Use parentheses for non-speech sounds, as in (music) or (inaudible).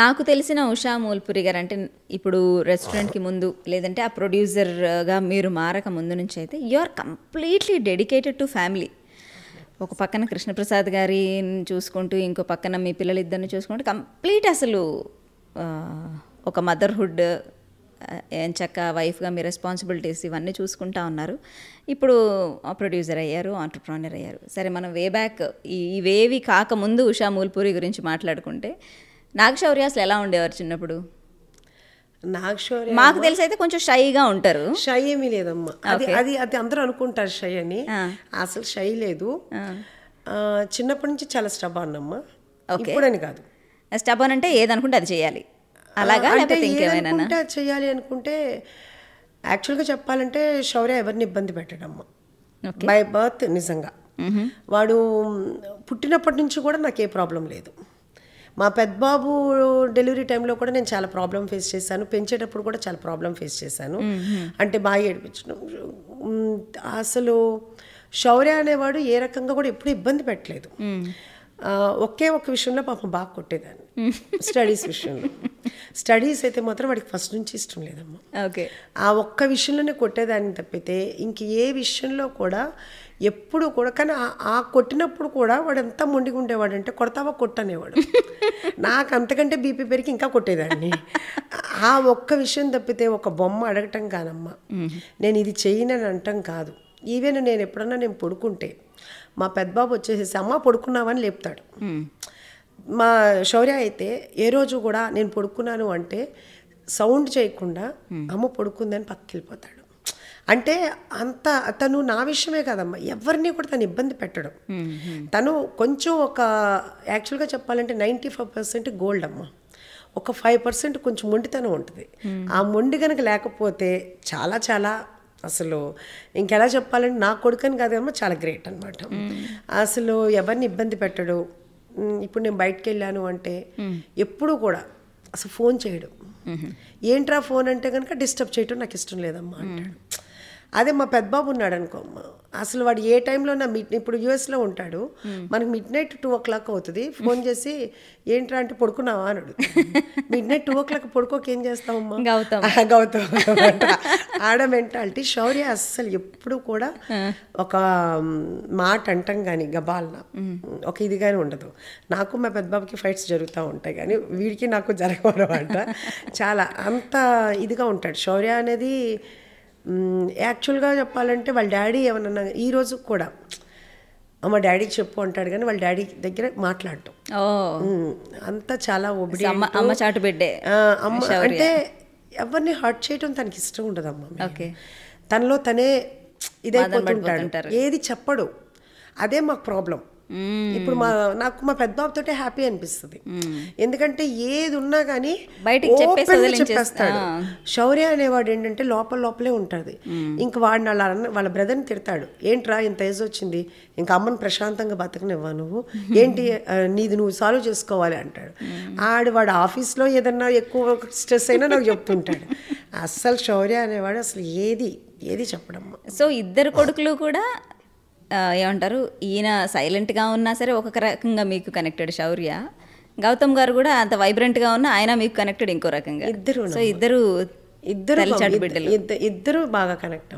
నాకు తెలిసిన ఉషా మూల్పురి గారు అంటే ఇప్పుడు రెస్టారెంట్కి ముందు లేదంటే ఆ ప్రొడ్యూసర్గా మీరు మారక ముందు నుంచి అయితే you are completely dedicated to family ఒక పక్కన కృష్ణప్రసాద్ గారిని చూసుకుంటూ ఇంకో పక్కన మీ పిల్లలు ఇద్దరిని చూసుకుంటూ కంప్లీట్ అసలు ఒక మదర్హుడ్ ఏం చక్క వైఫ్గా మీ రెస్పాన్సిబిలిటీస్ ఇవన్నీ చూసుకుంటా ఉన్నారు ఇప్పుడు ప్రొడ్యూసర్ అయ్యారు ఆంటర్ప్రానర్ అయ్యారు సరే మనం వే బ్యాక్ ఈ వేవి కాకముందు ఉషా మూల్పూరి గురించి మాట్లాడుకుంటే నాగశౌర్య అసలు ఎలా ఉండేవారు చిన్నప్పుడు నాగశౌర్య మాకు తెలిసి అయితే కొంచెం షైగా ఉంటారు షై ఏమీ లేదమ్మా అది అది అది అందరూ అనుకుంటారు షై అని అసలు షై లేదు చిన్నప్పటి నుంచి చాలా స్టబాన్ అమ్మా ఇప్పుడని కాదు స్టబాన్ అంటే ఏదనుకుంటే అది చేయాలి అలాగా ఇంకేమైనా చేయాలి అనుకుంటే యాక్చువల్గా చెప్పాలంటే శౌర్య ఎవరిని ఇబ్బంది పెట్టడమ్మా బై బర్త్ నిజంగా వాడు పుట్టినప్పటి నుంచి కూడా నాకు ఏ ప్రాబ్లం లేదు మా పెద్దబాబు డెలివరీ టైంలో కూడా నేను చాలా ప్రాబ్లం ఫేస్ చేశాను పెంచేటప్పుడు కూడా చాలా ప్రాబ్లం ఫేస్ చేశాను అంటే బాగా ఏడిపించడం అసలు శౌర్య అనేవాడు ఏ రకంగా కూడా ఎప్పుడు ఇబ్బంది పెట్టలేదు ఒకే ఒక్క విషయంలో పాపం బాగా కొట్టేదాన్ని స్టడీస్ విషయంలో స్టడీస్ అయితే మాత్రం వాడికి ఫస్ట్ నుంచి ఇష్టం లేదమ్మా ఓకే ఆ ఒక్క విషయంలోనే కొట్టేదాన్ని తప్పితే ఇంక ఏ విషయంలో కూడా ఎప్పుడు కూడా కానీ ఆ కొట్టినప్పుడు కూడా వాడు ఎంత మొండిగా ఉండేవాడు అంటే కొడతావా కొట్టనేవాడు నాకు అంతకంటే బీపీ పెరిగి ఇంకా కొట్టేదాన్ని ఆ ఒక్క విషయం తప్పితే ఒక బొమ్మ అడగటం కానమ్మా నేను ఇది చేయనని అంటం కాదు ఈవెన్ నేను ఎప్పుడన్నా నేను పడుకుంటే మా పెద్దబాబు వచ్చేసేసి అమ్మ పడుకున్నావని లేపుతాడు మా శౌర్య అయితే ఏ రోజు కూడా నేను పడుకున్నాను అంటే సౌండ్ చేయకుండా అమ్మ పడుకుందని పక్కకెళ్ళిపోతాడు అంటే అంత తను నా విషయమే కదమ్మా ఎవరిని కూడా తను ఇబ్బంది పెట్టడం తను కొంచెం ఒక యాక్చువల్గా చెప్పాలంటే నైంటీ ఫైవ్ పర్సెంట్ గోల్డ్ అమ్మ ఒక ఫైవ్ పర్సెంట్ కొంచెం మొండితనం ఉంటుంది ఆ మొండి కనుక లేకపోతే చాలా చాలా అసలు ఇంకెలా చెప్పాలంటే నా కొడుకని కాదేమో చాలా గ్రేట్ అనమాట అసలు ఎవరిని ఇబ్బంది పెట్టడు ఇప్పుడు నేను బయటకు వెళ్ళాను అంటే ఎప్పుడూ కూడా అసలు ఫోన్ చేయడు ఏంట్రా ఫోన్ అంటే కనుక డిస్టర్బ్ చేయటం నాకు ఇష్టం లేదమ్మా అంటాడు అదే మా పెద్దబాబు ఉన్నాడు అనుకో అసలు వాడు ఏ టైంలో నా మిట్ ఇప్పుడు యూఎస్లో ఉంటాడు మనకి midnight two o'clock అవుతుంది ఫోన్ చేసి ఏంట్రా అంటే పడుకున్నావా అనడు midnight two o'clock పడుకోక ఏం చేస్తామమ్మా గౌతమ్ గౌతమ్ ఆడ మెంటాలిటీ శౌర్య అస్సలు ఎప్పుడు కూడా ఒక మాట అంటాం కానీ గబాలన ఒక ఇది కానీ ఉండదు నాకు మా పెద్దబాబుకి ఫైట్స్ జరుగుతూ ఉంటాయి కానీ వీడికి నాకు జరగవడం అంట చాలా అంత ఇదిగా ఉంటాడు శౌర్య అనేది యాక్చువల్గా చెప్పాలంటే వాళ్ళ డాడీ ఏమన్నా ఈరోజు కూడా మా డాడీ చెప్పు అంటాడు కానీ వాళ్ళ డాడీ దగ్గర మాట్లాడటం అంతా చాలా ఒబిడి అమ్మ చాటు పెట్టే అమ్మ అంటే ఎవరిని హర్ట్ చేయడం తనకి ఇష్టం ఉండదు అమ్మ ఓకే తనలో తనే ఇదే ఏది చెప్పడు అదే మాకు ప్రాబ్లం ఇప్పుడు మా నాకు మా పెద్ద బాబుతోటే హ్యాపీ అనిపిస్తుంది ఎందుకంటే ఏది ఉన్నా కానీ బయటకి చెప్పేస్తాడు శౌర్య అనేవాడు ఏంటంటే లోపల లోపలే ఉంటుంది ఇంక వాడిని వాళ్ళ వాళ్ళ బ్రదర్ని తిడతాడు ఏంట్రా ఇంత ఏజ్ వచ్చింది ఇంకా అమ్మని ప్రశాంతంగా బతకనివ్వా నువ్వు ఏంటి నీది నువ్వు సాల్వ్ చేసుకోవాలి అంటాడు ఆడు వాడు ఆఫీస్లో ఏదన్నా ఎక్కువ స్ట్రెస్ అయినా నాకు చెప్తుంటాడు (laughs) అస్సలు శౌర్య అనేవాడు అసలు ఏది ఏది చెప్పడం సో ఇద్దరు కొడుకులు కూడా ఏమంటారు ఈయన సైలెంట్గా ఉన్నా సరే ఒక రకంగా మీకు కనెక్టెడ్ శౌర్య గౌతమ్ గారు కూడా అంత వైబ్రెంట్గా ఉన్నా ఆయన మీకు కనెక్టెడ్ ఇంకో రకంగా ఇద్దరు సో ఇద్దరు ఇద్దరు ఇద్దరు బాగా కనెక్ట్